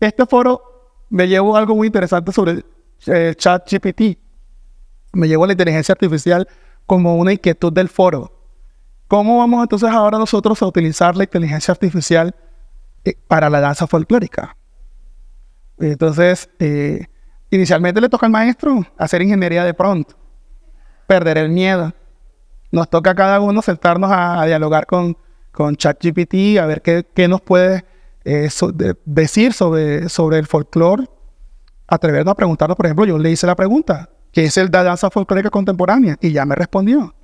Este foro me llevó algo muy interesante sobre chat eh, ChatGPT. Me llevó a la inteligencia artificial como una inquietud del foro. ¿Cómo vamos entonces ahora nosotros a utilizar la inteligencia artificial eh, para la danza folclórica? Entonces, eh, inicialmente le toca al maestro hacer ingeniería de pronto, perder el miedo. Nos toca a cada uno sentarnos a, dialogar con, con ChatGPT, a ver qué, qué nos puede eh, decir sobre, sobre el folclore, atrevernos a preguntarlo, por ejemplo, yo le hice la pregunta, ¿qué es el danza folclórica contemporánea? Y ya me respondió.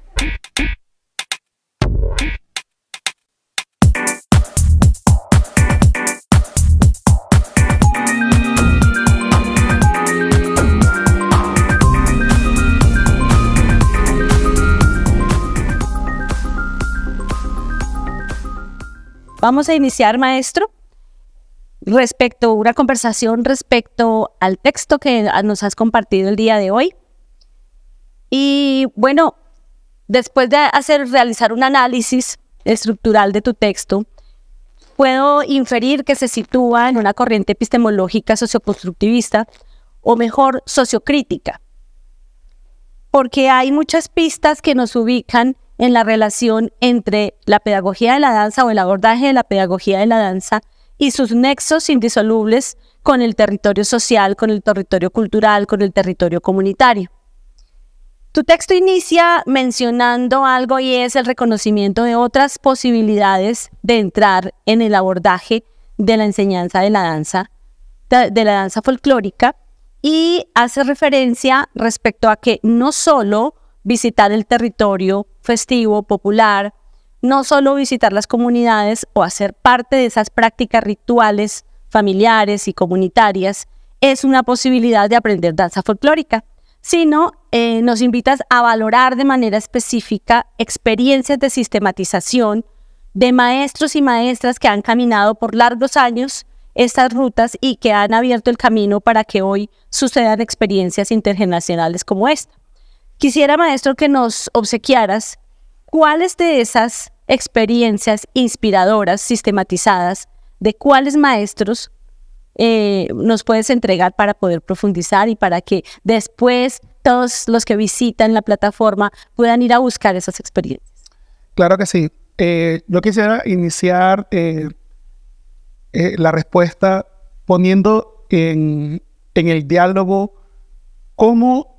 Vamos a iniciar, maestro, respecto, una conversación respecto al texto que nos has compartido el día de hoy. Y bueno, después de hacer, realizar un análisis estructural de tu texto, puedo inferir que se sitúa en una corriente epistemológica socioconstructivista o mejor sociocrítica, porque hay muchas pistas que nos ubican en la relación entre la pedagogía de la danza o el abordaje de la pedagogía de la danza y sus nexos indisolubles con el territorio social, con el territorio cultural, con el territorio comunitario. Tu texto inicia mencionando algo y es el reconocimiento de otras posibilidades de entrar en el abordaje de la enseñanza de la danza, de la danza folclórica, y hace referencia respecto a que no solo visitar el territorio festivo, popular, no solo visitar las comunidades o hacer parte de esas prácticas rituales familiares y comunitarias es una posibilidad de aprender danza folclórica, sino eh, nos invitas a valorar de manera específica experiencias de sistematización de maestros y maestras que han caminado por largos años estas rutas y que han abierto el camino para que hoy sucedan experiencias intergeneracionales como esta. Quisiera, maestro, que nos obsequiaras ¿Cuáles de esas experiencias inspiradoras, sistematizadas, de cuáles maestros eh, nos puedes entregar para poder profundizar y para que después todos los que visitan la plataforma puedan ir a buscar esas experiencias? Claro que sí. Eh, yo quisiera iniciar eh, la respuesta poniendo en, el diálogo cómo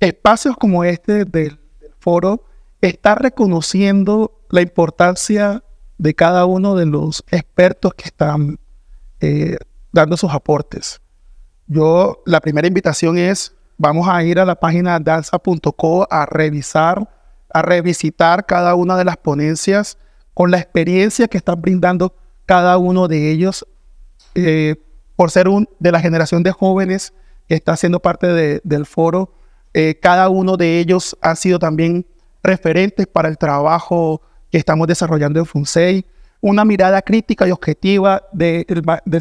espacios como este del foro está reconociendo la importancia de cada uno de los expertos que están eh, dando sus aportes. Yo, la primera invitación es, vamos a ir a la página danza.co a revisar, a revisitar cada una de las ponencias con la experiencia que están brindando cada uno de ellos eh, por ser un, de la generación de jóvenes que está haciendo parte del foro. Eh, cada uno de ellos ha sido también referentes para el trabajo que estamos desarrollando en FUNSEI, una mirada crítica y objetiva del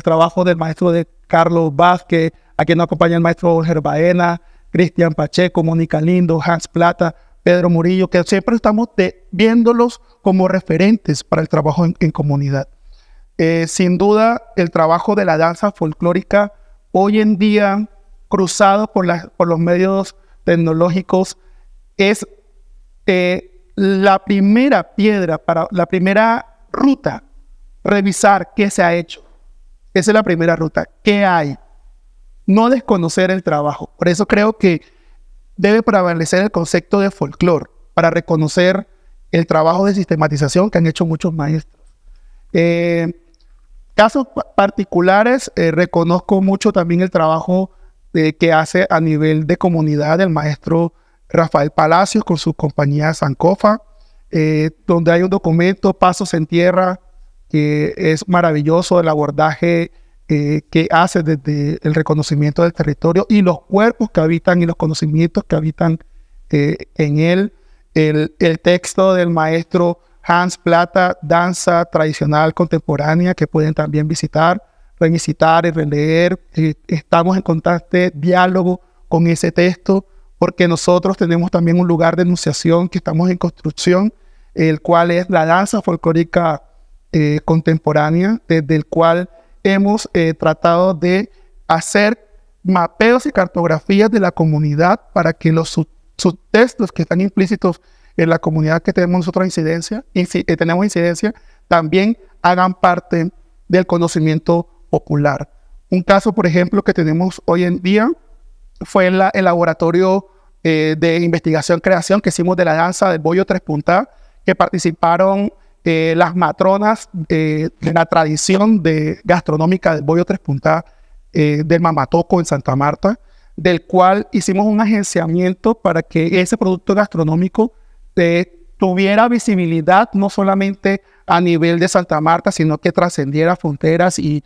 trabajo del maestro de Carlos Vázquez, a quien nos acompaña el maestro Gerbaena, Cristian Pacheco, Mónica Lindo, Hans Plata, Pedro Murillo, que siempre estamos viéndolos como referentes para el trabajo en, comunidad. Eh, sin duda, el trabajo de la danza folclórica hoy en día, cruzado por, por los medios tecnológicos, es la primera piedra, para la primera ruta, revisar qué se ha hecho. Esa es la primera ruta. ¿Qué hay? No desconocer el trabajo. Por eso creo que debe prevalecer el concepto de folclore para reconocer el trabajo de sistematización que han hecho muchos maestros. Eh, casos particulares, eh, reconozco mucho también el trabajo eh, que hace a nivel de comunidad el maestro Rafael Palacios con su compañía Sancofa, eh, donde hay un documento, Pasos en Tierra, que es maravilloso el abordaje eh, que hace desde el reconocimiento del territorio y los cuerpos que habitan y los conocimientos que habitan eh, en él. El, texto del maestro Hans Plata, Danza Tradicional Contemporánea, que pueden también visitar, revisitar y releer. estamos en contacto, diálogo con ese texto porque nosotros tenemos también un lugar de enunciación que estamos en construcción, el cual es la danza folclórica eh, contemporánea, desde el cual hemos eh, tratado de hacer mapeos y cartografías de la comunidad para que los subtestos que están implícitos en la comunidad que tenemos nosotros incidencia, eh, tenemos incidencia, también hagan parte del conocimiento popular. Un caso, por ejemplo, que tenemos hoy en día fue en el laboratorio eh, de investigación creación que hicimos de la danza del bollo tres puntas, que participaron eh, las matronas eh, de la tradición gastronómica del bollo tres puntas del Mamatoco en Santa Marta, del cual hicimos un agenciamiento para que ese producto gastronómico tuviera visibilidad no solamente a nivel de Santa Marta, sino que trascendiera fronteras y,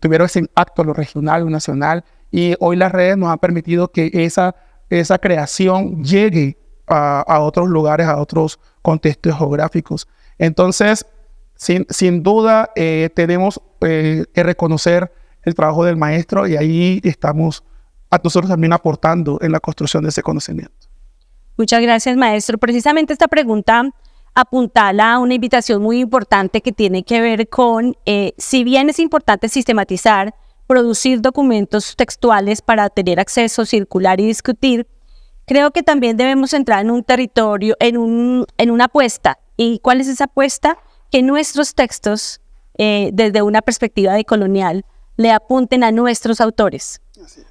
tuviera ese impacto a lo regional o nacional y hoy las redes nos han permitido que esa, esa creación llegue a, a otros lugares, a otros contextos geográficos. Entonces, sin, sin duda, eh, tenemos eh, que reconocer el trabajo del maestro y ahí estamos a nosotros también aportando en la construcción de ese conocimiento. Muchas gracias, maestro. Precisamente esta pregunta apuntala a una invitación muy importante que tiene que ver con, eh, si bien es importante sistematizar, producir documentos textuales para tener acceso, circular y discutir, creo que también debemos entrar en un territorio, en, un, una apuesta. ¿Y cuál es esa apuesta? Que nuestros textos, eh, desde una perspectiva colonial le apunten a nuestros autores,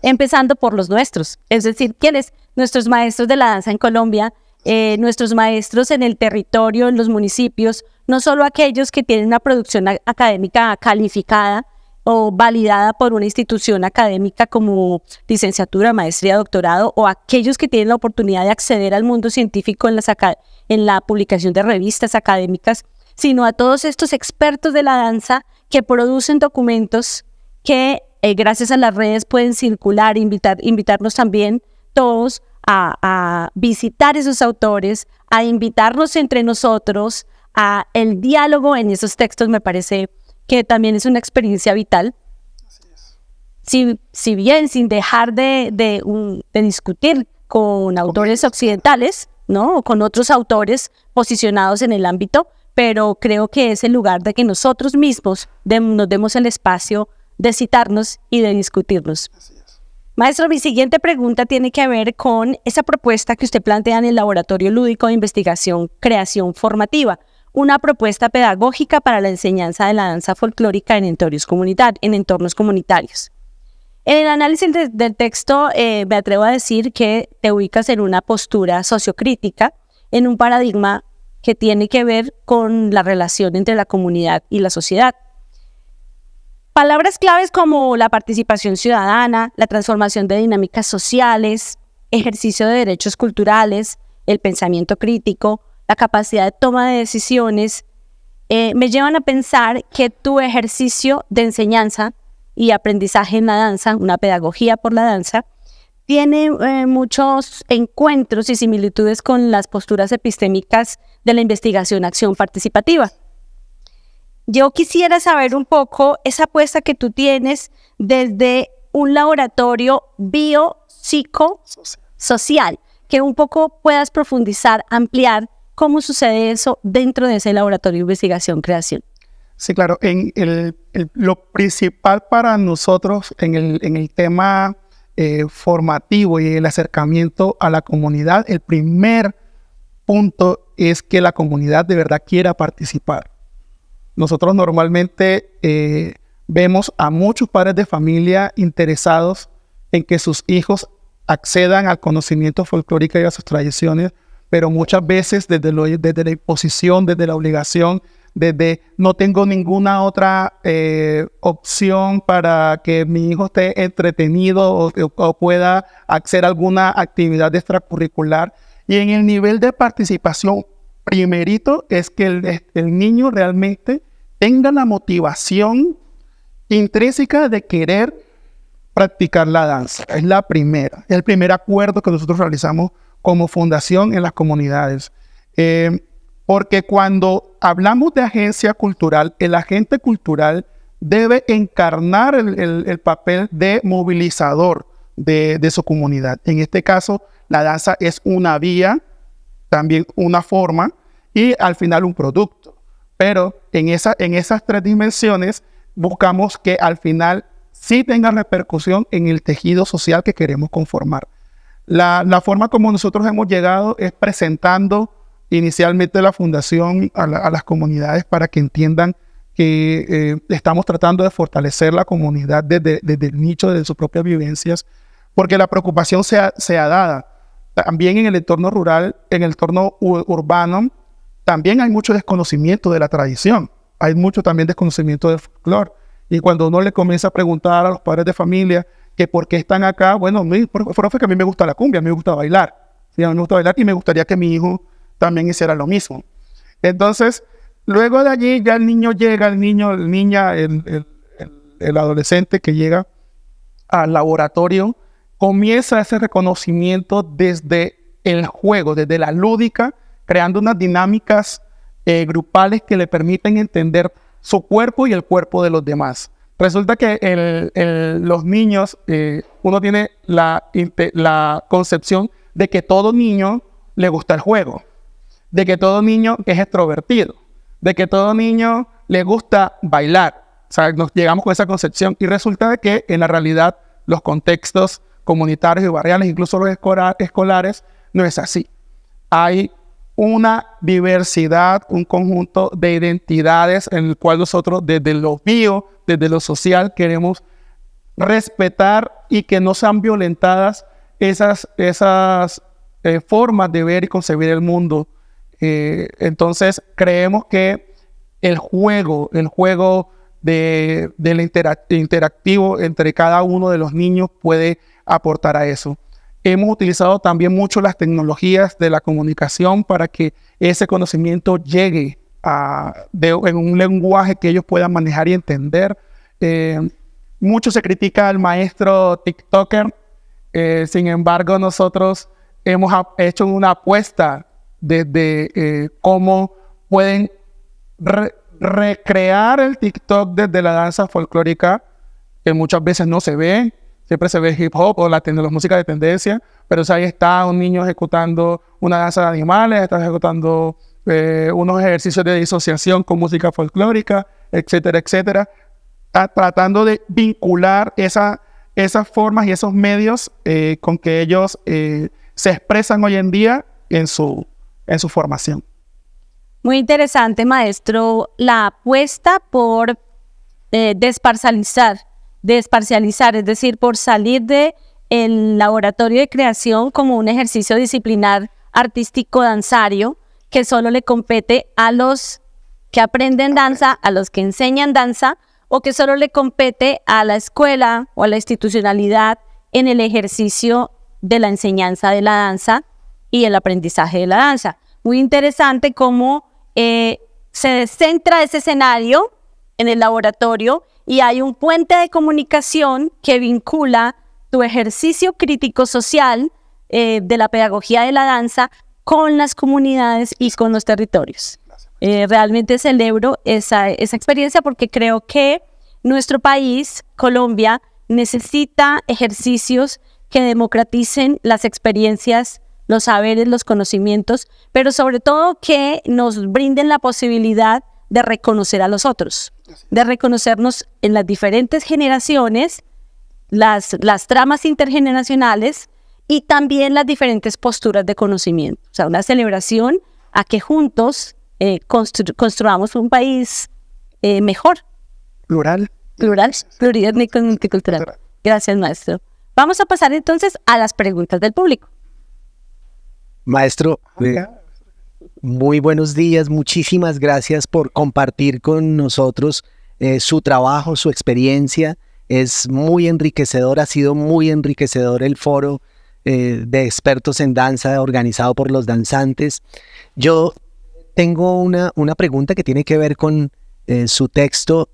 empezando por los nuestros, es decir, quiénes, nuestros maestros de la danza en Colombia, eh, nuestros maestros en el territorio, en los municipios, no solo aquellos que tienen una producción académica calificada, o validada por una institución académica como licenciatura, maestría, doctorado, o aquellos que tienen la oportunidad de acceder al mundo científico en, en la publicación de revistas académicas, sino a todos estos expertos de la danza que producen documentos que eh, gracias a las redes pueden circular, invitar, invitarnos también todos a, visitar esos autores, a invitarnos entre nosotros, a el diálogo en esos textos me parece que también es una experiencia vital. Si, bien sin dejar de, discutir con autores occidentales, ¿no? O con otros autores posicionados en el ámbito, pero creo que es el lugar de que nosotros mismos nos demos el espacio de citarnos y de discutirnos. Maestro, mi siguiente pregunta tiene que ver con esa propuesta que usted plantea en el Laboratorio Lúdico de Investigación Creación Formativa una propuesta pedagógica para la enseñanza de la danza folclórica en entornos, comunitarios. En el análisis del texto eh, me atrevo a decir que te ubicas en una postura sociocrítica, en un paradigma que tiene que ver con la relación entre la comunidad y la sociedad. Palabras claves como la participación ciudadana, la transformación de dinámicas sociales, ejercicio de derechos culturales, el pensamiento crítico, la capacidad de toma de decisiones, eh, me llevan a pensar que tu ejercicio de enseñanza y aprendizaje en la danza, una pedagogía por la danza, tiene eh, muchos encuentros y similitudes con las posturas epistémicas de la investigación acción participativa. Yo quisiera saber un poco esa apuesta que tú tienes desde un laboratorio bio-psico-social, que un poco puedas profundizar, ampliar ¿Cómo sucede eso dentro de ese laboratorio de investigación-creación? Sí, claro. lo principal para nosotros en el, tema eh, formativo y el acercamiento a la comunidad, el primer punto es que la comunidad de verdad quiera participar. Nosotros normalmente eh, vemos a muchos padres de familia interesados en que sus hijos accedan al conocimiento folclórico y a sus tradiciones, pero muchas veces desde, desde la imposición, desde la obligación, desde no tengo ninguna otra eh, opción para que mi hijo esté entretenido o, pueda hacer alguna actividad extracurricular. Y en el nivel de participación, primerito es que el, el niño realmente tenga la motivación intrínseca de querer practicar la danza. Es la primera, es el primer acuerdo que nosotros realizamos como fundación en las comunidades. Eh, porque cuando hablamos de agencia cultural, el agente cultural debe encarnar el, papel de movilizador de, su comunidad. En este caso, la danza es una vía, también una forma y al final un producto. Pero en, en esas tres dimensiones buscamos que al final sí tenga repercusión en el tejido social que queremos conformar. La, forma como nosotros hemos llegado es presentando inicialmente la fundación a, las comunidades para que entiendan que eh, estamos tratando de fortalecer la comunidad desde, el nicho, de sus propias vivencias, porque la preocupación se ha dada. También en el entorno rural, en el entorno urbano, también hay mucho desconocimiento de la tradición, hay mucho también desconocimiento del folclore. Y cuando uno le comienza a preguntar a los padres de familia, que por qué están acá. Bueno, mi, profe, que a mí me gusta la cumbia, a mí me gusta bailar. me gusta bailar y me gustaría que mi hijo también hiciera lo mismo. Entonces, luego de allí ya el niño llega, el niño, el niña, el, adolescente que llega al laboratorio, comienza ese reconocimiento desde el juego, desde la lúdica, creando unas dinámicas eh, grupales que le permiten entender su cuerpo y el cuerpo de los demás. Resulta que los niños, eh, uno tiene la, concepción de que todo niño le gusta el juego, de que todo niño es extrovertido, de que todo niño le gusta bailar. O sea, nos llegamos con esa concepción y resulta de que en la realidad los contextos comunitarios y barriales, incluso los escolares, no es así. Hay una diversidad, un conjunto de identidades en el cual nosotros desde lo bio, desde lo social, queremos respetar y que no sean violentadas esas, esas eh, formas de ver y concebir el mundo. Eh, entonces creemos que el juego, el juego del de interactivo entre cada uno de los niños puede aportar a eso. Hemos utilizado también mucho las tecnologías de la comunicación para que ese conocimiento llegue a, en un lenguaje que ellos puedan manejar y entender. Eh, mucho se critica al maestro TikToker, eh, sin embargo nosotros hemos hecho una apuesta desde eh, cómo pueden recrear el TikTok desde la danza folclórica, que muchas veces no se ve, siempre se ve hip hop o la, música de tendencia, pero ahí está un niño ejecutando una danza de animales, está ejecutando eh, unos ejercicios de disociación con música folclórica, etcétera, etcétera. tratando de vincular esa, esas formas y esos medios eh, con que ellos eh, se expresan hoy en día en su, en su formación. Muy interesante, maestro, la apuesta por desparsalizar desparcializar, es decir, por salir del el laboratorio de creación como un ejercicio disciplinar artístico danzario que solo le compete a los que aprenden danza, a los que enseñan danza, o que solo le compete a la escuela o a la institucionalidad en el ejercicio de la enseñanza de la danza y el aprendizaje de la danza. Muy interesante cómo eh, se centra ese escenario en el laboratorio y hay un puente de comunicación que vincula tu ejercicio crítico social eh, de la pedagogía de la danza con las comunidades y con los territorios. Eh, realmente celebro esa, esa experiencia porque creo que nuestro país, Colombia, necesita ejercicios que democraticen las experiencias, los saberes, los conocimientos, pero sobre todo que nos brinden la posibilidad de reconocer a los otros, de reconocernos en las diferentes generaciones, las, las tramas intergeneracionales y también las diferentes posturas de conocimiento. O sea, una celebración a que juntos eh, un país eh, mejor. Plural. Plural, plurietnico y multicultural. Gracias, maestro. Vamos a pasar entonces a las preguntas del público. Maestro, eh, muy buenos días, muchísimas gracias por compartir con nosotros eh, su trabajo, su experiencia. Es muy enriquecedor, ha sido muy enriquecedor el foro eh, de expertos en danza organizado por los danzantes. Yo tengo una, una pregunta que tiene que ver con eh, su texto,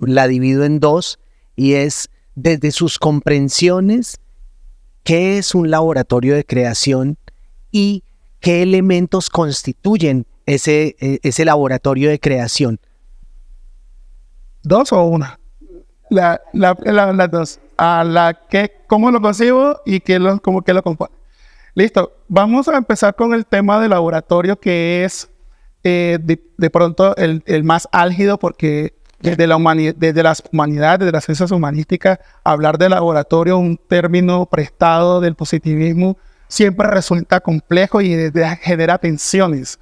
la divido en dos, y es desde sus comprensiones, ¿qué es un laboratorio de creación y ¿Qué elementos constituyen ese, e, ese laboratorio de creación? ¿Dos o una? Las la, la, dos. A la que, ¿Cómo lo concibo y qué lo, cómo, qué lo compone? Listo, vamos a empezar con el tema del laboratorio que es eh, de, pronto el, el, más álgido porque desde la, desde las humanidades, desde las ciencias humanísticas, hablar de laboratorio, un término prestado del positivismo, siempre resulta complejo y genera tensiones.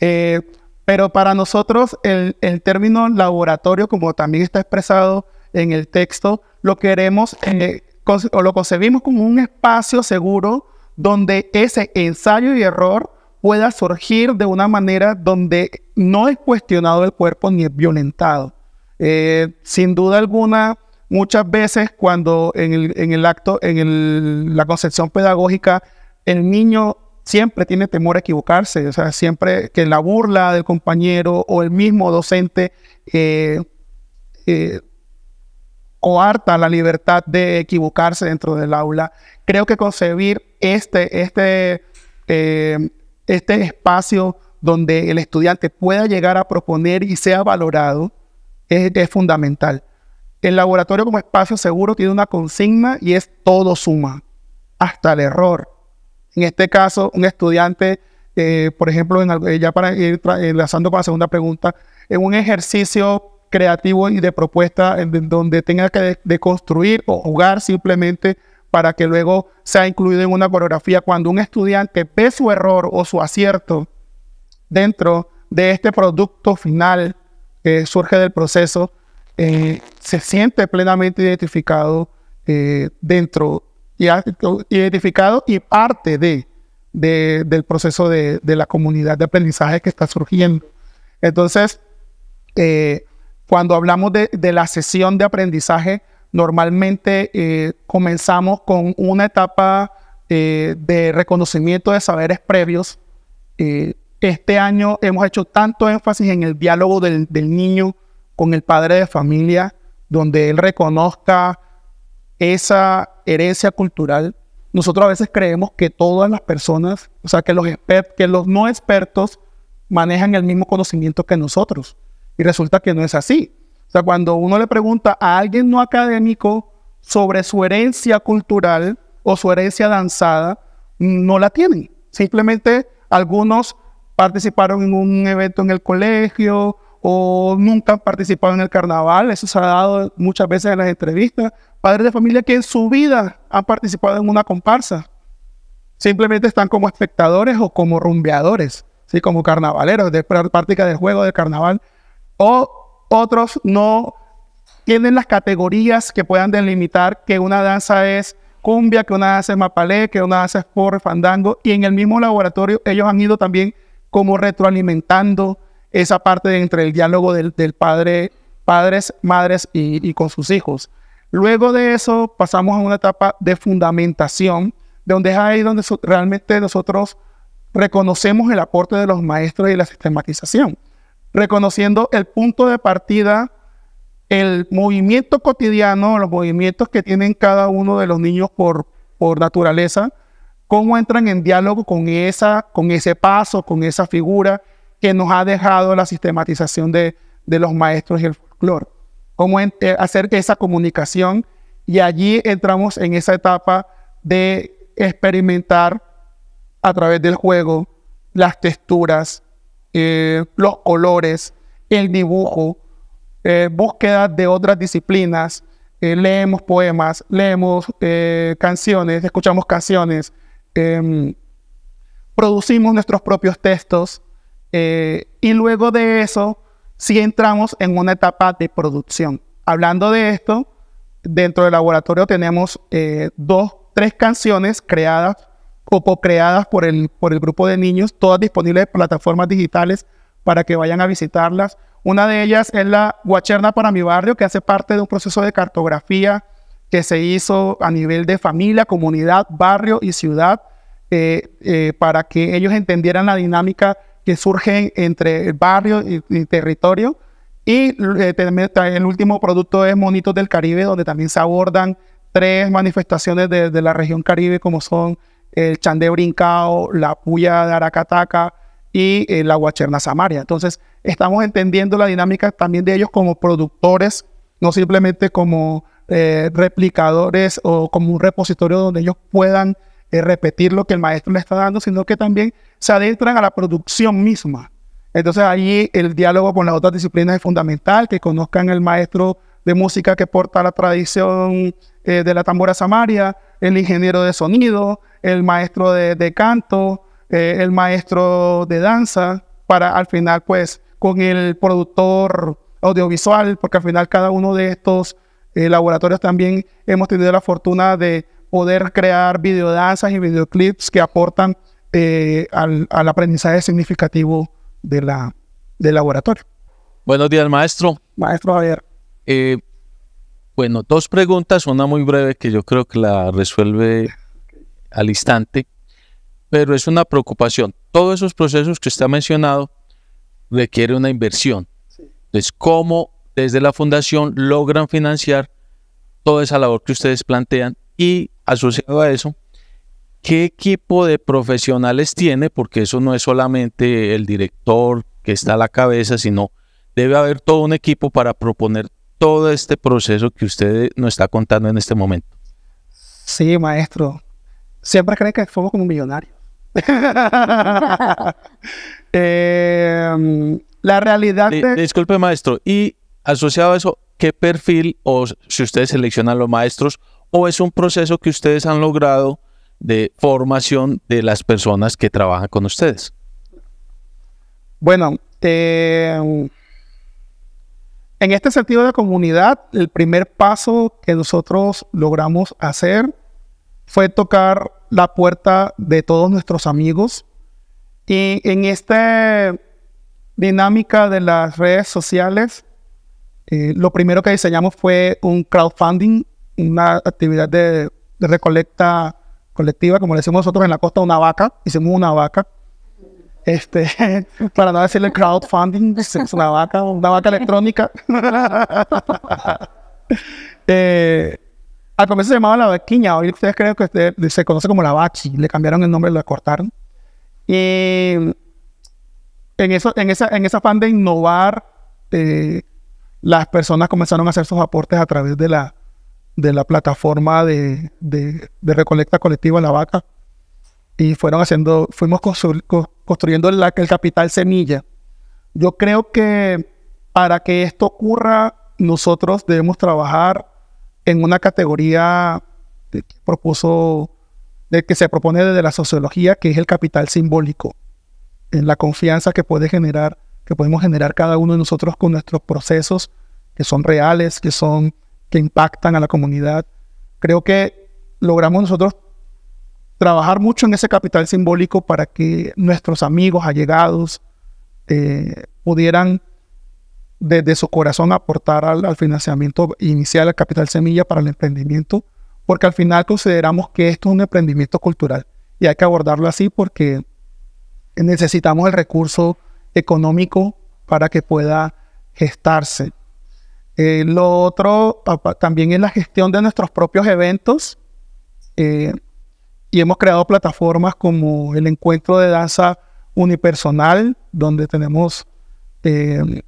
Eh, pero para nosotros el, término laboratorio, como también está expresado en el texto, lo queremos eh, o lo concebimos como un espacio seguro donde ese ensayo y error pueda surgir de una manera donde no es cuestionado el cuerpo ni es violentado. Eh, sin duda alguna, muchas veces cuando en el, acto, en la concepción pedagógica el niño siempre tiene temor a equivocarse, o sea, siempre que la burla del compañero o el mismo docente eh, eh, coarta la libertad de equivocarse dentro del aula. Creo que concebir este, este, eh, este espacio donde el estudiante pueda llegar a proponer y sea valorado es fundamental. El laboratorio como espacio seguro tiene una consigna y es todo suma, hasta el error en este caso, un estudiante, eh, por ejemplo, eh, ya para ir eh, enlazando con la segunda pregunta, en un ejercicio creativo y de propuesta en donde tenga que de, o jugar simplemente para que luego sea incluido en una coreografía. Cuando un estudiante ve su error o su acierto dentro de este producto final que surge del proceso, se siente plenamente identificado eh, dentro identificado y parte de, del proceso de, la comunidad de aprendizaje que está surgiendo. Entonces, eh, cuando hablamos de, la sesión de aprendizaje, normalmente eh, comenzamos con una etapa eh, de reconocimiento de saberes previos. este año hemos hecho tanto énfasis en el diálogo del, del niño con el padre de familia, donde él reconozca esa herencia cultural, nosotros a veces creemos que todas las personas, o sea, que los, que los no expertos manejan el mismo conocimiento que nosotros. Y resulta que no es así. O sea, cuando uno le pregunta a alguien no académico sobre su herencia cultural o su herencia danzada, no la tienen. Simplemente algunos participaron en un evento en el colegio, o nunca han participado en el carnaval, eso se ha dado muchas veces en las entrevistas, padres de familia que en su vida han participado en una comparsa, simplemente están como espectadores o como rumbeadores, ¿sí? como carnavaleros, de práctica del juego de carnaval, o otros no tienen las categorías que puedan delimitar que una danza es cumbia, que una danza es mapalé, que una danza es porre, fandango, y en el mismo laboratorio ellos han ido también como retroalimentando esa parte de entre el diálogo del, padre, padres, madres y, con sus hijos. Luego de eso pasamos a una etapa de fundamentación, donde es ahí donde realmente nosotros reconocemos el aporte de los maestros y la sistematización, reconociendo el punto de partida, el movimiento cotidiano, los movimientos que tienen cada uno de los niños por, por naturaleza, cómo entran en diálogo con, esa, con ese paso, con esa figura, que nos ha dejado la sistematización de, los maestros y el folclore. Cómo hacer esa comunicación y allí entramos en esa etapa de experimentar a través del juego las texturas, eh, los colores, el dibujo, eh, búsqueda de otras disciplinas. Eh, leemos poemas, leemos canciones, escuchamos canciones em, producimos nuestros propios textos eh, y luego de eso, sí entramos en una etapa de producción. Hablando de esto, dentro del laboratorio tenemos eh, dos, tres canciones creadas o co-creadas por el, por el grupo de niños, todas disponibles en plataformas digitales para que vayan a visitarlas. Una de ellas es la Guacherna para mi barrio, que hace parte de un proceso de cartografía que se hizo a nivel de familia, comunidad, barrio y ciudad, eh, para que ellos entendieran la dinámica que surgen entre el barrio y, territorio. Y eh, el último producto es Monitos del Caribe, donde también se abordan tres manifestaciones de, la región caribe, como son el Chande Brincao, la Puya de Aracataca y eh, la Guacherna Samaria. Entonces, estamos entendiendo la dinámica también de ellos como productores, no simplemente como eh, replicadores o como un repositorio donde ellos puedan repetir lo que el maestro le está dando, sino que también se adentran a la producción misma. Entonces ahí el diálogo con las otras disciplinas es fundamental, que conozcan el maestro de música que porta la tradición eh, de la tambora samaria, el ingeniero de sonido, el maestro de, canto, eh, el maestro de danza, para al final pues con el productor audiovisual, porque al final cada uno de estos eh, laboratorios también hemos tenido la fortuna de poder crear videodanzas y videoclips que aportan eh, al, aprendizaje significativo de la, del laboratorio. Buenos días, maestro. Maestro Javier. Eh, bueno, dos preguntas, una muy breve que yo creo que la resuelve al instante, pero es una preocupación. Todos esos procesos que usted ha mencionado requiere una inversión. Entonces, ¿cómo desde la fundación logran financiar toda esa labor que ustedes plantean y asociado a eso, ¿qué equipo de profesionales tiene? Porque eso no es solamente el director que está a la cabeza, sino debe haber todo un equipo para proponer todo este proceso que usted nos está contando en este momento. Sí, maestro. Siempre creen que somos como millonarios. millonario. Em, la realidad. Disculpe, maestro. Y asociado a eso, ¿qué perfil o si ustedes seleccionan los maestros es un proceso que ustedes han logrado de formación de las personas que trabajan con ustedes? Bueno, en este sentido de comunidad, el primer paso que nosotros logramos hacer fue tocar la puerta de todos nuestros amigos. Y en esta dinámica de las redes sociales, eh, lo primero que diseñamos fue un crowdfunding una actividad de, recolecta colectiva, como le decimos nosotros en la costa, una vaca, hicimos una vaca, este, para no decirle crowdfunding, una vaca, una vaca electrónica. Eh, al comienzo se llamaba la vaquiña, hoy ustedes creen que se conoce como la bachi, le cambiaron el nombre, lo cortaron. Y en, eso, en, esa, en ese afán de innovar, eh, las personas comenzaron a hacer sus aportes a través de la, de la plataforma de, recolecta colectiva La Vaca y fueron haciendo, fuimos construyendo la, el capital semilla. Yo creo que para que esto ocurra, nosotros debemos trabajar en una categoría que propuso, que se propone desde la sociología, que es el capital simbólico, en la confianza que puede generar, que podemos generar cada uno de nosotros con nuestros procesos que son reales, que son impactan a la comunidad. Creo que logramos nosotros trabajar mucho en ese capital simbólico para que nuestros amigos, allegados, eh, pudieran desde su corazón aportar al, al, financiamiento inicial, al capital semilla para el emprendimiento, porque al final consideramos que esto es un emprendimiento cultural y hay que abordarlo así porque necesitamos el recurso económico para que pueda gestarse. Eh, lo otro también es la gestión de nuestros propios eventos. Eh, y hemos creado plataformas como el encuentro de danza unipersonal, donde tenemos, eh,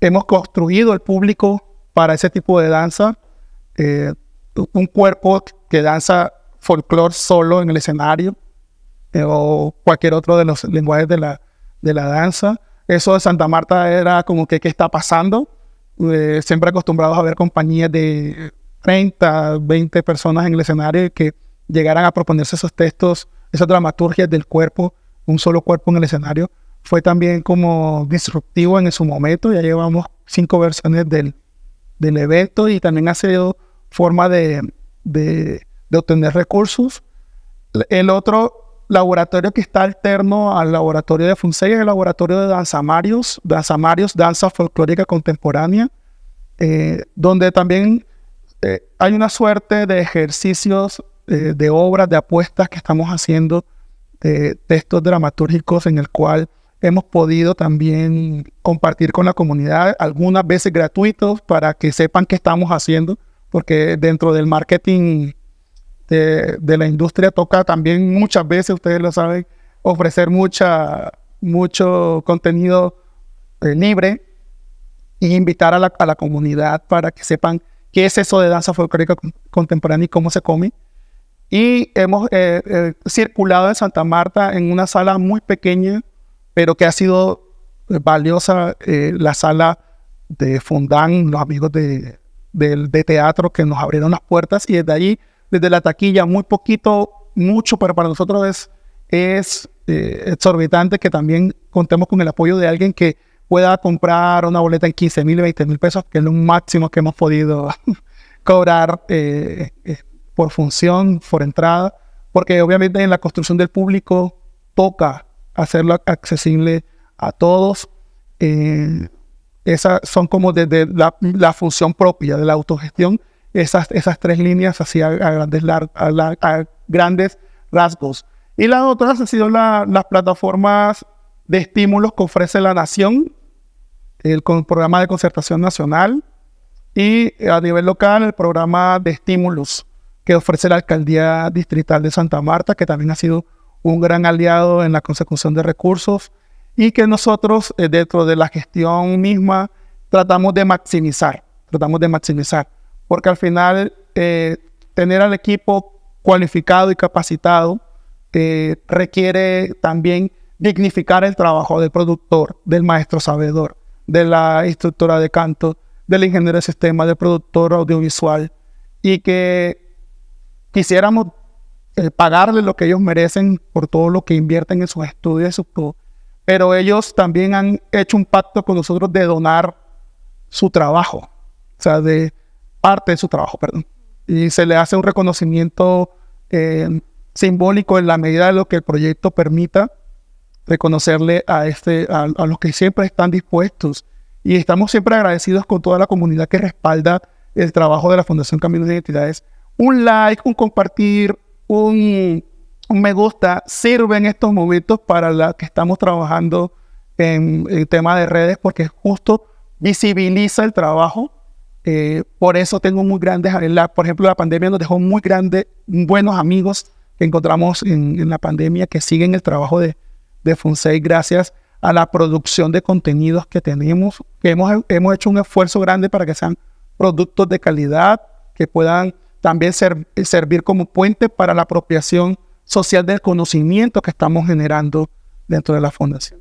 hemos construido el público para ese tipo de danza, un cuerpo que danza folclore solo en el escenario o cualquier otro de los lenguajes de la, de la danza. Eso de Santa Marta era como que, ¿qué está pasando? Eh, siempre acostumbrados a ver compañías de 30, 20 personas en el escenario que llegaran a proponerse esos textos, esas dramaturgia del cuerpo, un solo cuerpo en el escenario, fue también como disruptivo en su momento. Ya llevamos cinco versiones del, del evento y también ha sido forma de, de, de obtener recursos. El otro laboratorio que está alterno al laboratorio de Funsei es el laboratorio de Danza Marios, danza folclórica contemporánea, eh, donde también eh, hay una suerte de ejercicios, eh, de obras, de apuestas que estamos haciendo de textos dramatúrgicos en el cual hemos podido también compartir con la comunidad, algunas veces gratuitos para que sepan qué estamos haciendo, porque dentro del marketing este, de, la industria toca también muchas veces, ustedes lo saben, ofrecer mucha, mucho contenido eh, libre e invitar a la, comunidad para que sepan qué es eso de danza folclórica contemporánea y cómo se come. Y hemos eh, eh, circulado en Santa Marta en una sala muy pequeña, pero que ha sido valiosa, la sala de Fundán los amigos de, de teatro que nos abrieron las puertas y desde allí desde la taquilla, muy poquito, mucho, pero para nosotros es, es eh, exorbitante que también contemos con el apoyo de alguien que pueda comprar una boleta en 15 mil, 20 mil pesos, que es lo máximo que hemos podido cobrar eh, eh, por función, por entrada, porque obviamente en la construcción del público toca hacerlo accesible a todos. esas son como desde la función propia de la autogestión esas, tres líneas así a, grandes, grandes rasgos. Y las otras han sido las plataformas de estímulos que ofrece la Nación, el, programa de concertación nacional y a nivel local el programa de estímulos que ofrece la Alcaldía Distrital de Santa Marta, que también ha sido un gran aliado en la consecución de recursos y que nosotros eh, dentro de la gestión misma tratamos de maximizar, tratamos de maximizar porque al final eh, tener al equipo cualificado y capacitado eh, requiere también dignificar el trabajo del productor, del maestro sabedor, de la instructora de canto, del ingeniero de sistema, del productor audiovisual, y que quisiéramos eh, pagarle lo que ellos merecen por todo lo que invierten en sus estudios pero ellos también han hecho un pacto con nosotros de donar su trabajo, o sea, de parte de su trabajo, perdón. Y se le hace un reconocimiento eh, simbólico en la medida de lo que el proyecto permita reconocerle a, este, a, los que siempre están dispuestos. Y estamos siempre agradecidos con toda la comunidad que respalda el trabajo de la Fundación Caminos de Identidades. Un like, un compartir, un, un me gusta sirve en estos momentos para la que estamos trabajando en el tema de redes porque justo visibiliza el trabajo eh, por eso tengo muy grandes, eh, por ejemplo, la pandemia nos dejó muy grandes, buenos amigos que encontramos en, la pandemia que siguen el trabajo de, de gracias a la producción de contenidos que tenemos, que hemos, hemos hecho un esfuerzo grande para que sean productos de calidad, que puedan también eh, servir como puente para la apropiación social del conocimiento que estamos generando dentro de la fundación.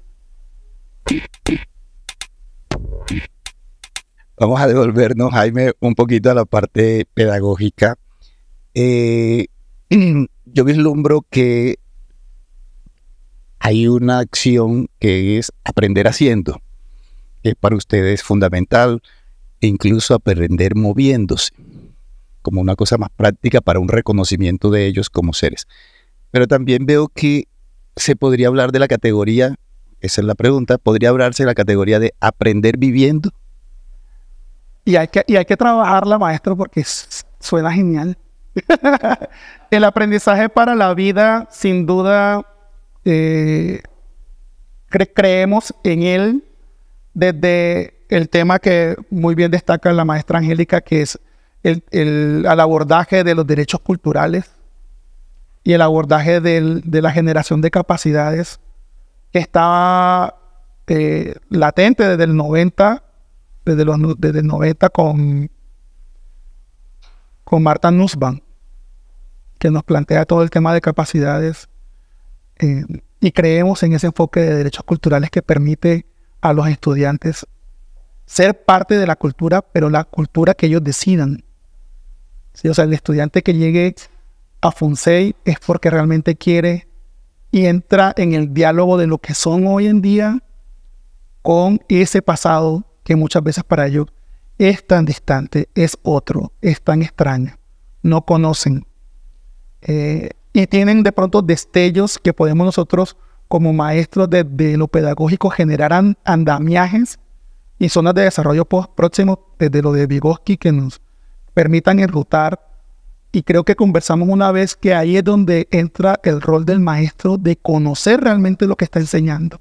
Vamos a devolvernos, Jaime, un poquito a la parte pedagógica. Eh, yo vislumbro que hay una acción que es aprender haciendo, que para ustedes es fundamental, e incluso aprender moviéndose, como una cosa más práctica para un reconocimiento de ellos como seres. Pero también veo que se podría hablar de la categoría, esa es la pregunta, podría hablarse de la categoría de aprender viviendo. Y hay que, y hay que trabajarla, maestro, porque suena genial. el aprendizaje para la vida, sin duda, eh, creemos en él desde el tema que muy bien destaca la maestra Angélica, que es el, el abordaje de los derechos culturales y el abordaje del, de la generación de capacidades que estaba eh, latente desde el 90 desde los desde 90 con, con Marta Nussbaum, que nos plantea todo el tema de capacidades eh, y creemos en ese enfoque de derechos culturales que permite a los estudiantes ser parte de la cultura, pero la cultura que ellos decidan. O sea, el estudiante que llegue a FUNSEI es porque realmente quiere y entra en el diálogo de lo que son hoy en día con ese pasado muchas veces para ellos es tan distante, es otro, es tan extraño, no conocen. Eh, y tienen de pronto destellos que podemos nosotros como maestros de, lo pedagógico generar andamiajes y zonas de desarrollo próximos desde lo de Vygotsky que nos permitan enrutar. Y creo que conversamos una vez que ahí es donde entra el rol del maestro de conocer realmente lo que está enseñando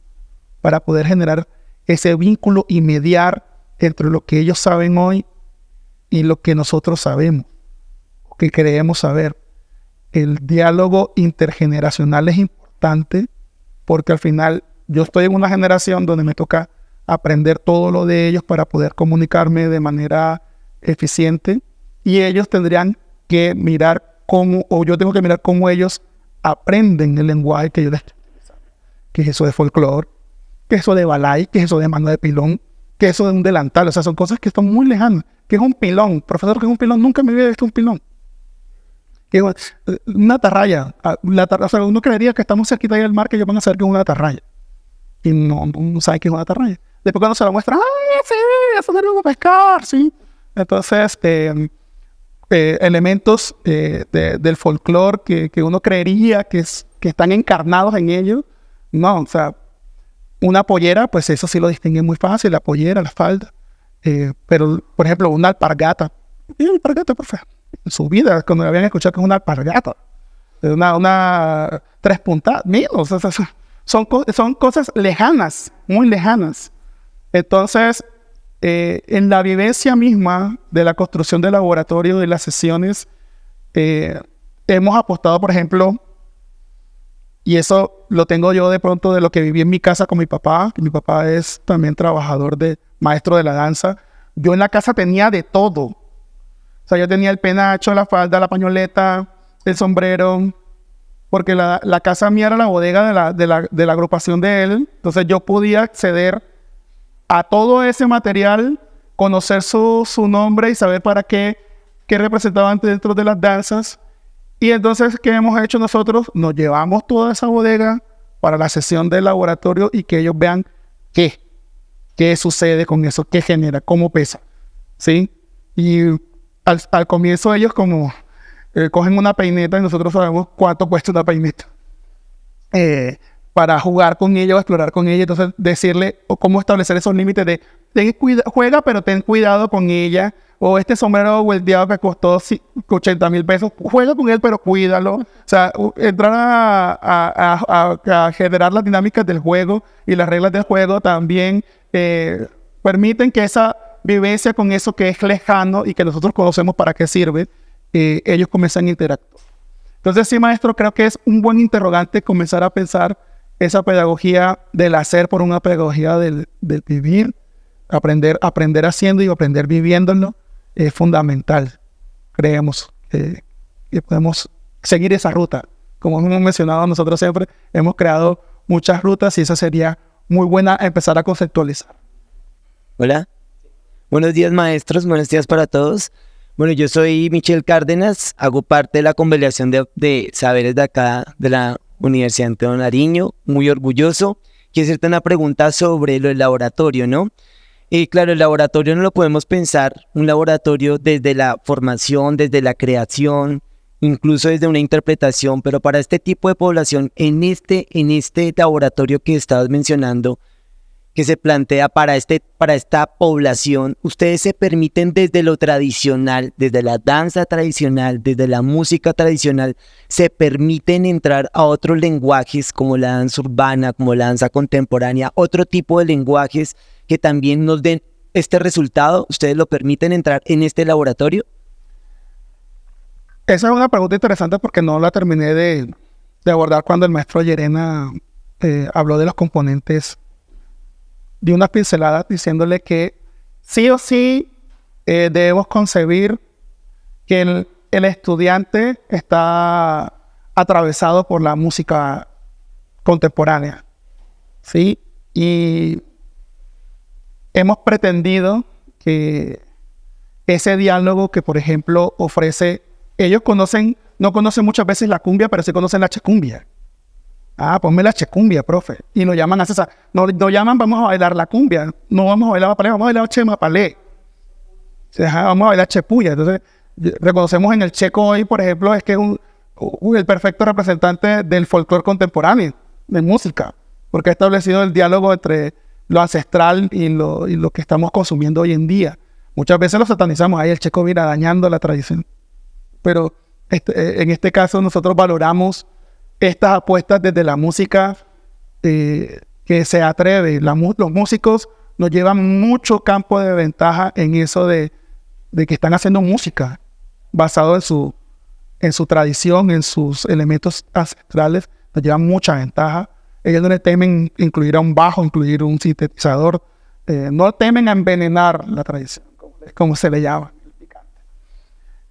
para poder generar ese vínculo y mediar entre lo que ellos saben hoy y lo que nosotros sabemos, o que creemos saber. El diálogo intergeneracional es importante porque al final yo estoy en una generación donde me toca aprender todo lo de ellos para poder comunicarme de manera eficiente y ellos tendrían que mirar cómo, o yo tengo que mirar cómo ellos aprenden el lenguaje que yo les que es eso de folclore, queso de balay, queso de mano de pilón, queso de un delantal. O sea, son cosas que están muy lejanas. ¿Qué es un pilón? Profesor, ¿qué es un pilón? Nunca me había visto un pilón. una atarraya. o sea, uno creería que estamos cerquita ahí del mar que ellos van a saber que es una atarraya. Y no, no sabe que es una atarraya. Después cuando se la muestran, ¡ay, ah, sí! Eso sería pescar, sí. Entonces, este, eh, elementos eh, del folclore que, uno creería que, que están encarnados en ellos, no, o sea, una pollera, pues eso sí lo distingue muy fácil, la pollera, la falda. Eh, pero, por ejemplo, una alpargata. alpargata, profe? En su vida, cuando habían escuchado que es una alpargata. Una, una tres puntadas, son, son cosas lejanas, muy lejanas. Entonces, eh, en la vivencia misma de la construcción del laboratorio, de las sesiones, eh, hemos apostado, por ejemplo, y eso lo tengo yo de pronto de lo que viví en mi casa con mi papá. Mi papá es también trabajador de maestro de la danza. Yo en la casa tenía de todo. O sea, yo tenía el penacho, la falda, la pañoleta, el sombrero, porque la, casa mía era la bodega de la, de, la, agrupación de él. Entonces yo podía acceder a todo ese material, conocer su, su nombre y saber para qué, qué representaban dentro de las danzas. Y entonces, ¿qué hemos hecho nosotros? Nos llevamos toda esa bodega para la sesión del laboratorio y que ellos vean qué, qué sucede con eso, qué genera, cómo pesa. ¿Sí? Y al, comienzo ellos como eh, cogen una peineta y nosotros sabemos cuánto cuesta una peineta. Eh, para jugar con ella o explorar con ella, entonces decirle o cómo establecer esos límites de ten juega pero ten cuidado con ella, o este sombrero diablo que costó 80 mil pesos, juega con él, pero cuídalo. O sea, entrar a, generar las dinámicas del juego y las reglas del juego también eh, permiten que esa vivencia con eso que es lejano y que nosotros conocemos para qué sirve, eh, ellos comienzan a interactuar. Entonces, sí, maestro, creo que es un buen interrogante comenzar a pensar esa pedagogía del hacer por una pedagogía del, del vivir, aprender, aprender haciendo y aprender viviéndolo es fundamental, creemos, eh, que podemos seguir esa ruta. Como hemos mencionado nosotros siempre, hemos creado muchas rutas y esa sería muy buena empezar a conceptualizar. Hola. Buenos días maestros, buenos días para todos. Bueno, yo soy Michelle Cárdenas, hago parte de la convalidación de, saberes de acá, de la Universidad Antonio Nariño, muy orgulloso. Quiero hacerte una pregunta sobre lo del laboratorio, ¿no? Y claro, el laboratorio no lo podemos pensar, un laboratorio desde la formación, desde la creación, incluso desde una interpretación, pero para este tipo de población, en este, en este laboratorio que estabas mencionando, que se plantea para, este, para esta población, ustedes se permiten desde lo tradicional, desde la danza tradicional, desde la música tradicional, se permiten entrar a otros lenguajes como la danza urbana, como la danza contemporánea, otro tipo de lenguajes que también nos den este resultado? ¿Ustedes lo permiten entrar en este laboratorio? Esa es una pregunta interesante porque no la terminé de, abordar cuando el maestro Llerena eh, habló de los componentes. de unas pinceladas diciéndole que sí o sí eh, debemos concebir que el, el estudiante está atravesado por la música contemporánea. ¿Sí? Y hemos pretendido que ese diálogo que, por ejemplo, ofrece, ellos conocen, no conocen muchas veces la cumbia, pero sí conocen la checumbia. Ah, ponme la checumbia, profe. Y nos llaman a César. No, nos llaman, vamos a bailar la cumbia. No vamos a bailar mapalé, vamos a bailar chemapalé. Ah, vamos a bailar chepuya. Entonces, reconocemos en el checo hoy, por ejemplo, es que es un, el perfecto representante del folclore contemporáneo, de música, porque ha establecido el diálogo entre lo ancestral y lo, que estamos consumiendo hoy en día. Muchas veces lo satanizamos, ahí el checo viene dañando la tradición. Pero este, eh, en este caso nosotros valoramos estas apuestas desde la música eh, que se atreve. los músicos nos llevan mucho campo de ventaja en eso de, de que están haciendo música basado en su, en su tradición, en sus elementos ancestrales, nos llevan mucha ventaja ellos no le temen incluir a un bajo, incluir un sintetizador. Eh, no temen a envenenar la tradición, como se le llama.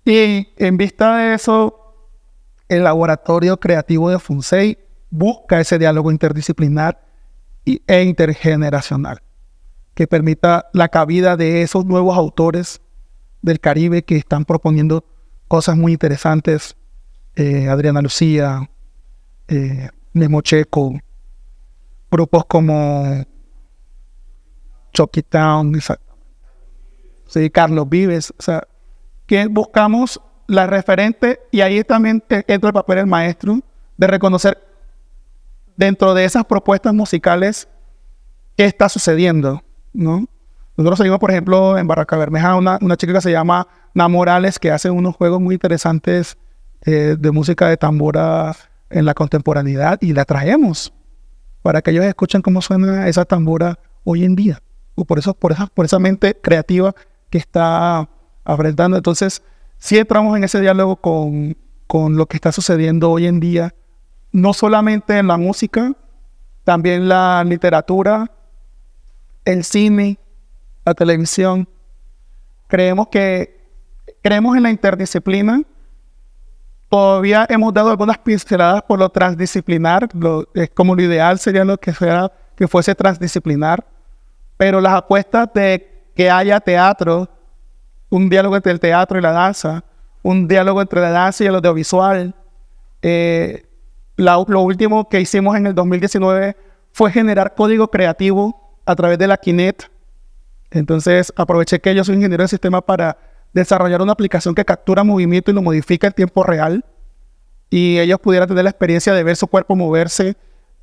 Y en vista de eso, el laboratorio creativo de FUNSEI busca ese diálogo interdisciplinar e intergeneracional que permita la cabida de esos nuevos autores del Caribe que están proponiendo cosas muy interesantes. Eh, Adriana Lucía, Nemocheco eh, Checo, grupos como Chucky Town, Carlos Vives, o sea, que buscamos la referente y ahí también entra el papel del maestro de reconocer dentro de esas propuestas musicales qué está sucediendo, ¿no? Nosotros seguimos, por ejemplo, en Barraca Bermeja, una, una chica que se llama Namorales, que hace unos juegos muy interesantes eh, de música de tambora en la contemporaneidad y la traemos para que ellos escuchen cómo suena esa tambora hoy en día. O por, eso, por, esa, por esa mente creativa que está afrentando. Entonces, si entramos en ese diálogo con, lo que está sucediendo hoy en día, no solamente en la música, también la literatura, el cine, la televisión. Creemos que creemos en la interdisciplina Todavía hemos dado algunas pinceladas por lo transdisciplinar, es como lo ideal sería lo que, que fuese transdisciplinar, pero las apuestas de que haya teatro, un diálogo entre el teatro y la danza, un diálogo entre la danza y el audiovisual. Eh, lo último que hicimos en el 2019 fue generar código creativo a través de la Kinet. Entonces aproveché que yo soy ingeniero de sistema para desarrollar una aplicación que captura movimiento y lo modifica en tiempo real y ellos pudieran tener la experiencia de ver su cuerpo moverse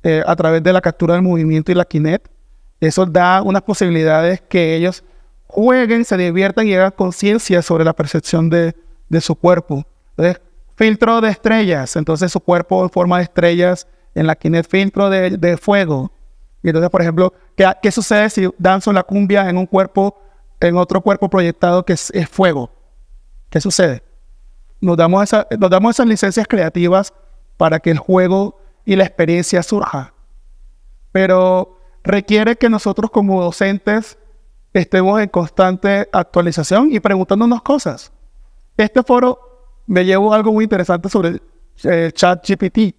eh, a través de la captura del movimiento y la kinet. Eso da unas posibilidades que ellos jueguen, se diviertan y hagan conciencia sobre la percepción de, su cuerpo. Entonces, filtro de estrellas, entonces su cuerpo en forma de estrellas en la kinet, filtro de, fuego. Y entonces, por ejemplo, ¿qué, sucede si danzo la cumbia en un cuerpo en otro cuerpo proyectado que es, fuego. ¿Qué sucede? Nos damos, nos damos esas licencias creativas para que el juego y la experiencia surja. Pero requiere que nosotros como docentes estemos en constante actualización y preguntándonos cosas. Este foro me llevó algo muy interesante sobre chat eh, ChatGPT.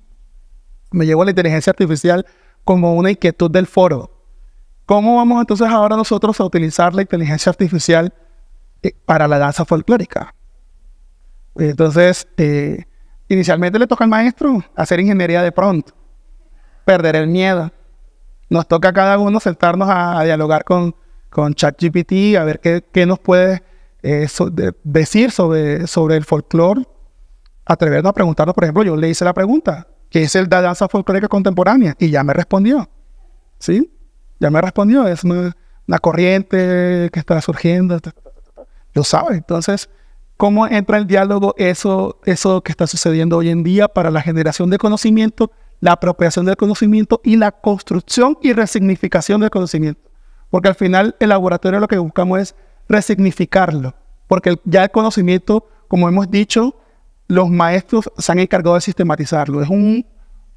Me llevó a la inteligencia artificial como una inquietud del foro. ¿Cómo vamos entonces ahora nosotros a utilizar la inteligencia artificial eh, para la danza folclórica? Entonces, eh, inicialmente le toca al maestro hacer ingeniería de pronto, perder el miedo. Nos toca a cada uno sentarnos a, dialogar con, con ChatGPT, a ver qué, qué nos puede eh, decir sobre, sobre el folclore. Atrevernos a preguntarnos, por ejemplo, yo le hice la pregunta, ¿qué es el danza folclórica contemporánea? Y ya me respondió. ¿Sí? ya me respondió, es una, corriente que está surgiendo, lo sabe. Entonces, ¿cómo entra el diálogo eso, eso que está sucediendo hoy en día para la generación de conocimiento, la apropiación del conocimiento y la construcción y resignificación del conocimiento? Porque al final el laboratorio lo que buscamos es resignificarlo, porque ya el conocimiento, como hemos dicho, los maestros se han encargado de sistematizarlo. Es un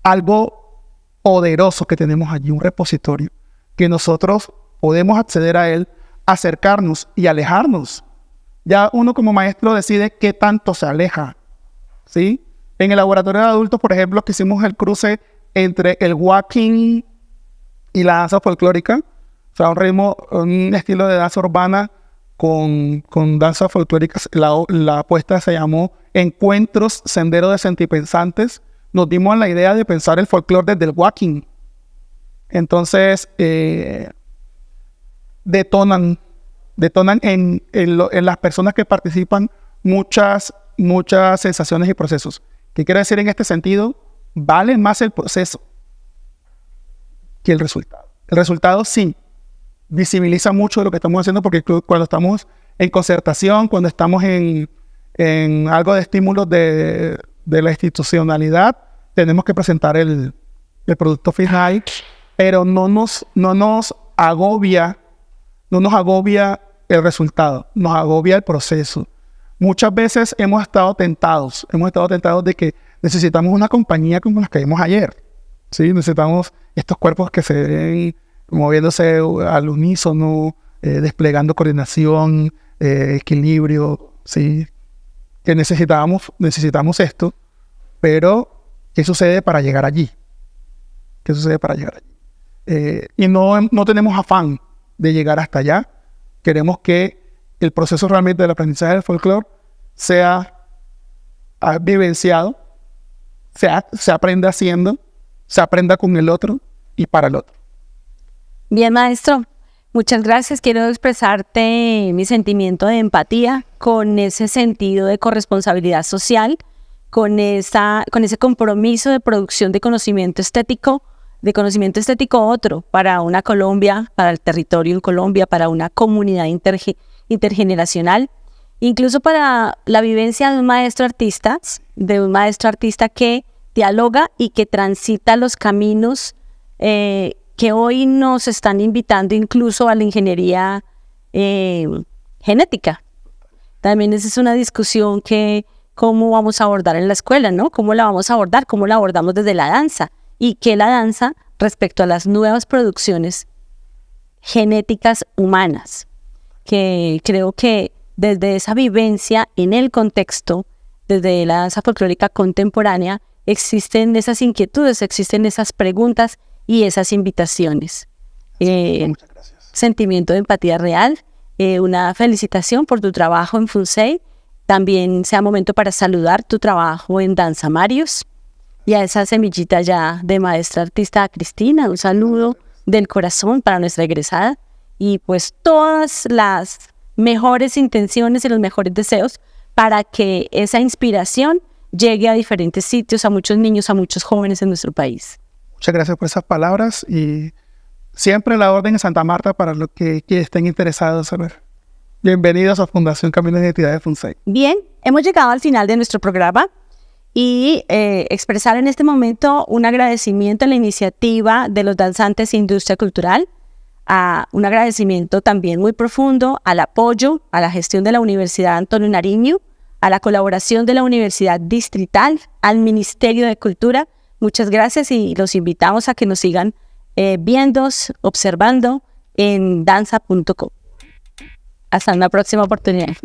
algo poderoso que tenemos allí, un repositorio que nosotros podemos acceder a él, acercarnos y alejarnos. Ya uno como maestro decide qué tanto se aleja. ¿sí? En el laboratorio de adultos, por ejemplo, que hicimos el cruce entre el walking y la danza folclórica, o sea, un ritmo, un estilo de danza urbana con, danza folclórica. La, la apuesta se llamó Encuentros Sendero de Sentipensantes. Nos dimos la idea de pensar el folclore desde el walking, entonces, eh, detonan, detonan en, las personas que participan muchas, muchas sensaciones y procesos. ¿Qué quiero decir en este sentido? Vale más el proceso que el resultado. El resultado sí visibiliza mucho lo que estamos haciendo porque cuando estamos en concertación, cuando estamos en, algo de estímulo de, la institucionalidad, tenemos que presentar el, el producto final pero no nos, no nos agobia, no nos agobia el resultado, nos agobia el proceso. Muchas veces hemos estado tentados, hemos estado tentados de que necesitamos una compañía como las que vimos ayer, ¿sí? Necesitamos estos cuerpos que se ven moviéndose al unísono, eh, desplegando coordinación, eh, equilibrio, ¿sí? Que necesitamos esto, pero ¿qué sucede para llegar allí? ¿Qué sucede para llegar allí? Eh, y no, tenemos afán de llegar hasta allá. Queremos que el proceso realmente del aprendizaje del folclore sea ah, vivenciado, se aprenda haciendo, se aprenda con el otro y para el otro. Bien, maestro, muchas gracias. Quiero expresarte mi sentimiento de empatía con ese sentido de corresponsabilidad social, con, esa, con ese compromiso de producción de conocimiento estético de conocimiento estético otro para una Colombia, para el territorio en Colombia, para una comunidad intergeneracional, incluso para la vivencia de un maestro artista, de un maestro artista que dialoga y que transita los caminos eh, que hoy nos están invitando incluso a la ingeniería eh, genética. También esa es una discusión que cómo vamos a abordar en la escuela, ¿no? ¿Cómo la vamos a abordar? ¿Cómo la abordamos desde la danza? y que la danza respecto a las nuevas producciones genéticas humanas, que creo que desde esa vivencia en el contexto, desde la danza folclórica contemporánea, existen esas inquietudes, existen esas preguntas y esas invitaciones. Eh, sentimiento de empatía real, eh, una felicitación por tu trabajo en FUNSEI. También sea momento para saludar tu trabajo en Danza Marius y a esa semillita ya de maestra artista Cristina. Un saludo del corazón para nuestra egresada y pues todas las mejores intenciones y los mejores deseos para que esa inspiración llegue a diferentes sitios, a muchos niños, a muchos jóvenes en nuestro país. Muchas gracias por esas palabras y siempre la orden en Santa Marta para los que, estén interesados en saber. Bienvenidos a Fundación Camino de Identidad de FUNSEI. Bien, hemos llegado al final de nuestro programa y eh, expresar en este momento un agradecimiento a la iniciativa de los danzantes e industria cultural, a un agradecimiento también muy profundo al apoyo a la gestión de la Universidad Antonio Nariño, a la colaboración de la Universidad Distrital, al Ministerio de Cultura. Muchas gracias y los invitamos a que nos sigan eh, viendo, observando en danza.com. Hasta una próxima oportunidad.